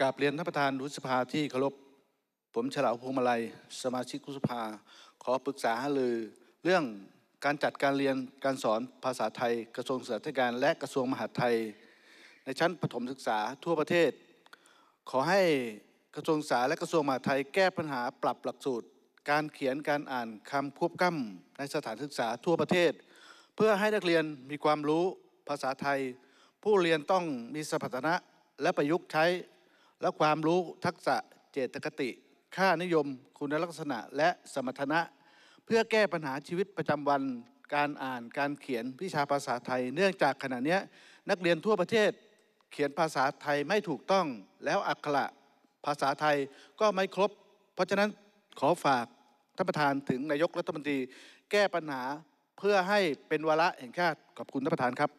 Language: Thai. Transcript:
กราบเรียนท่านประธานรุสภาที่เคารพผมฉลาวพวงมาลัย สมาชิกรุสภา ขอปรึกษาหารือเรื่องการจัดการเรียนการสอนภาษาไทย กระทรวงศึกษาธิการ และกระทรวงมหาดไทย ในชั้นประถมศึกษาทั่วประเทศ ขอให้กระทรวงศึกษาและกระทรวงมหาดไทย แก้ปัญหาปรับหลักสูตร การเขียนการอ่านคำควบกั้มในสถานศึกษาทั่วประเทศ เพื่อให้นักเรียนมีความรู้ภาษาไทย ผู้เรียนต้องมีสมรรถนะและประยุกต์ใช้และความรู้ทักษะเจตคติ ค่านิยม คุณลักษณะและสมรรถนะ เพื่อแก้ปัญหาชีวิตประจำวัน การอ่านการเขียนวิชาภาษาไทย เนื่องจากขณะนี้นักเรียนทั่วประเทศ เขียนภาษาไทยไม่ถูกต้อง แล้วอักขระภาษาไทยก็ไม่ครบ เพราะฉะนั้นขอฝากท่านประธานถึงนายกรัฐมนตรีแก้ปัญหาเพื่อให้เป็นวาระแห่งชาติขอบคุณท่านประธานครับ